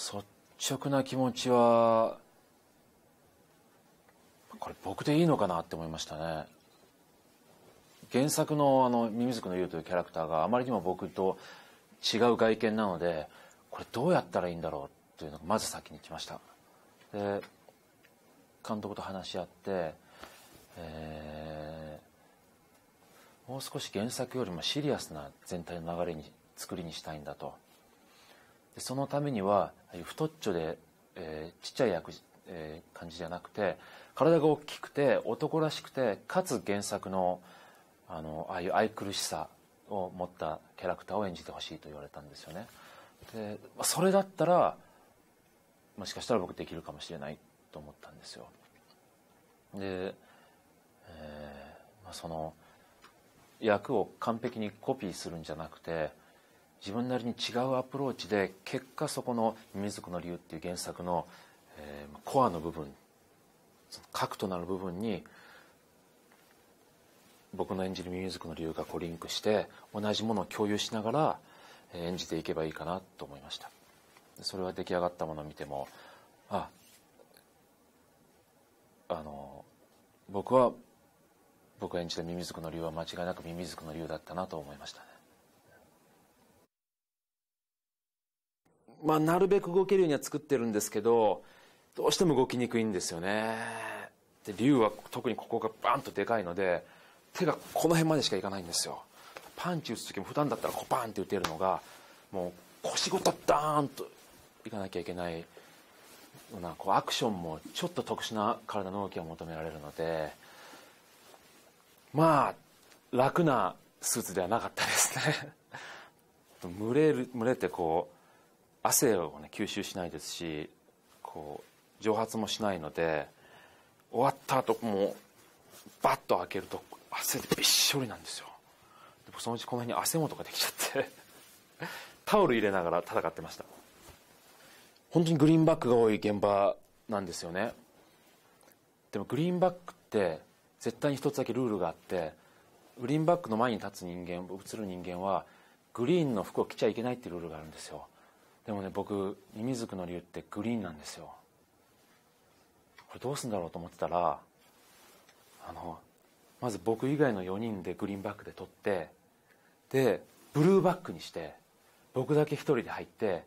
率直な気持ちはこれ僕でいいのかなって思いましたね原作のあのミミズクのユウというキャラクターがあまりにも僕と違う外見なのでこれどうやったらいいんだろうというのがまず先に来ましたで監督と話し合って、えー、もう少し原作よりもシリアスな全体の流れに作りにしたいんだとでそのためには太っちょで、えー、ちっちゃい役、えー、感じじゃなくて体が大きくて男らしくてかつ原作のあのああいう愛くるしさを持ったキャラクターを演じてほしいと言われたんですよね。でそれだったらもしかしたら僕できるかもしれないと思ったんですよ。で、えーまあ、その役を完璧にコピーするんじゃなくて自分なりに違うアプローチで結果そこの「水子の理由」っていう原作の、えー、コアの部分核となる部分に僕の演じるミュークの理由がこうリンクして同じものを共有しながら演じていけばいいかなと思いましたそれは出来上がったものを見てもああの僕は僕が演じたミミズクの理由は間違いなくミミズクの理由だったなと思いましたねまあ、なるべく動けるようには作ってるんですけど、どうしても動きにくいんですよね。で、竜は特にここがバンとでかいので、手がこの辺までしかいかないんですよ。パンチ打つ時も普段だったらこうバンって打てるのが、もう腰ごとダーンといかなきゃいけない。なこうアクションもちょっと特殊な体の動きが求められるのでまあ楽なスーツではなかったですね群 れる群れてこう汗を、ね、吸収しないですしこう蒸発もしないので終わった後もうバッと開けると汗でびっしょりなんですよでそのうちこの辺に汗もとかできちゃって タオル入れながら戦ってました本当にグリーンバックが多い現場なんですよねでもグリーンバックって絶対に一つだけルールがあってグリーンバックの前に立つ人間映る人間はグリーンの服を着ちゃいけないっていうルールがあるんですよでもね僕ミミズクの理由ってグリーンなんですよこれどうすんだろうと思ってたらあのまず僕以外の4人でグリーンバックで取ってでブルーバックにして僕だけ1人で入って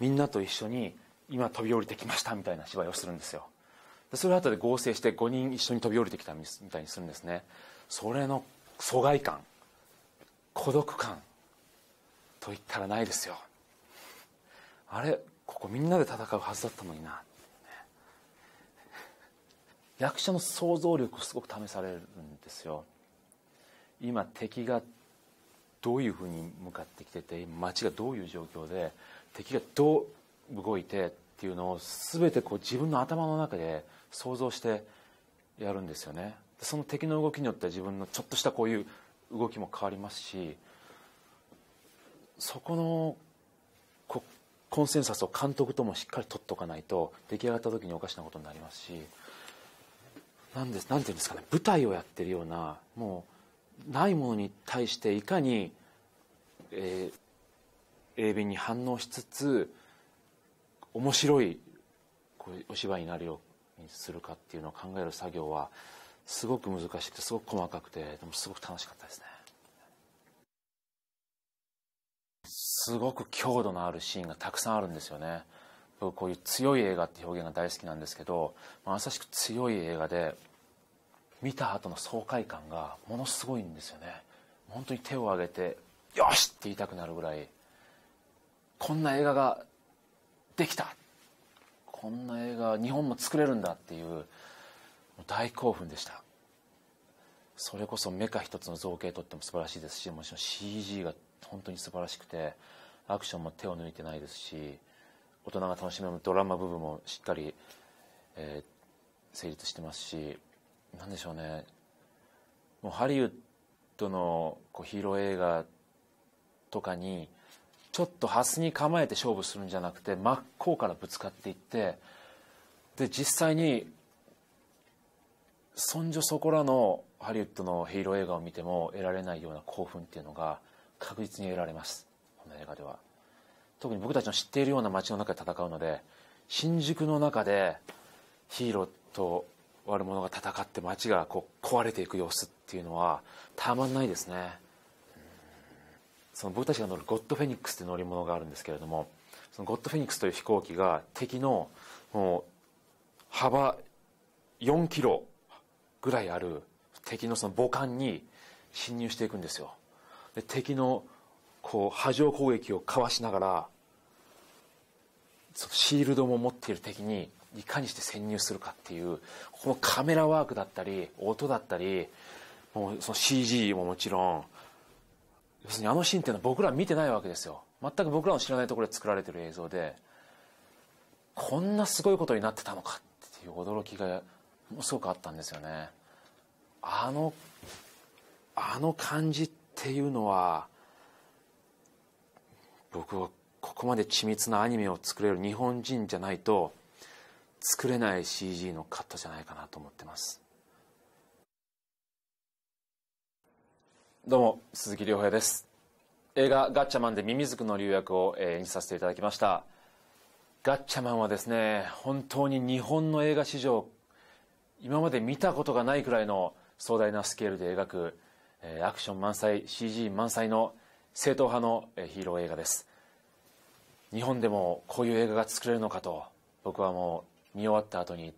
みんなと一緒に今飛び降りてきましたみたいな芝居をするんですよでそれを後で合成して5人一緒に飛び降りてきたみたいにするんですねそれの疎外感孤独感といったらないですよあれここみんなで戦うはずだったのにな、ね、役者の想像力すごく試されるんですよ今敵がどういうふうに向かってきてて街がどういう状況で敵がどう動いてっていうのを全てこう自分の頭の中で想像してやるんですよねその敵の動きによって自分のちょっとしたこういう動きも変わりますしそこのコンセンサスを監督ともしっかり取っておかないと出来上がった時におかしなことになりますし何ていうんですかね舞台をやってるようなもうないものに対していかに、えー、鋭敏に反応しつつ面白いこうお芝居になるようにするかっていうのを考える作業はすごく難しくてすごく細かくてでもすごく楽しかったですね。すごく強度のあるシーンがたくさんあるんですよね僕こういう強い映画って表現が大好きなんですけどまさしく強い映画で見た後の爽快感がものすごいんですよね本当に手を挙げて「よし!」って言いたくなるぐらいこんな映画ができたこんな映画日本も作れるんだっていう大興奮でしたそれこそメカ一つの造形とっても素晴らしいですしもちろん CG が本当に素晴らしくてアクションも手を抜いてないですし大人が楽しめるドラマ部分もしっかり、えー、成立してますし何でしょうねもうハリウッドのこうヒーロー映画とかにちょっとハスに構えて勝負するんじゃなくて真っ向からぶつかっていってで実際にそんじょそこらのハリウッドのヒーロー映画を見ても得られないような興奮っていうのが確実に得られます。映画では特に僕たちの知っているような街の中で戦うので新宿の中でヒーローと悪者が戦って街がこう壊れていく様子っていうのはたまんないですねその僕たちが乗るゴッドフェニックスって乗り物があるんですけれどもそのゴッドフェニックスという飛行機が敵のもう幅4キロぐらいある敵のその母艦に侵入していくんですよで敵のこう波状攻撃をかわしながらそのシールドも持っている敵にいかにして潜入するかっていうこのカメラワークだったり音だったりもうその CG ももちろん要するにあのシーンっていうのは僕ら見てないわけですよ全く僕らの知らないところで作られてる映像でこんなすごいことになってたのかっていう驚きがものすごくあったんですよねあのあの感じっていうのは僕はここまで緻密なアニメを作れる日本人じゃないと作れない CG のカットじゃないかなと思ってますどうも鈴木亮平です映画「ガッチャマン」でミミズクの留役を演じさせていただきましたガッチャマンはですね本当に日本の映画史上今まで見たことがないくらいの壮大なスケールで描くアクション満載 CG 満載の正統派のヒーロー映画です日本でもこういう映画が作れるのかと僕はもう見終わった後に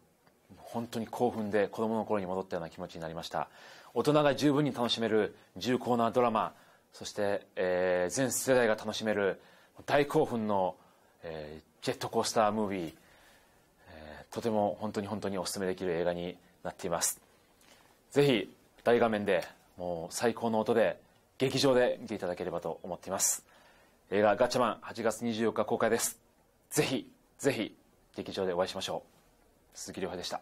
本当に興奮で子供の頃に戻ったような気持ちになりました大人が十分に楽しめる重厚なドラマそして、えー、全世代が楽しめる大興奮の、えー、ジェットコースタームービー、えー、とても本当に本当におすすめできる映画になっていますぜひ大画面でもう最高の音で劇場で見ていただければと思っています映画「ガチャマン」8月24日公開ですぜひぜひ劇場でお会いしましょう鈴木亮平でした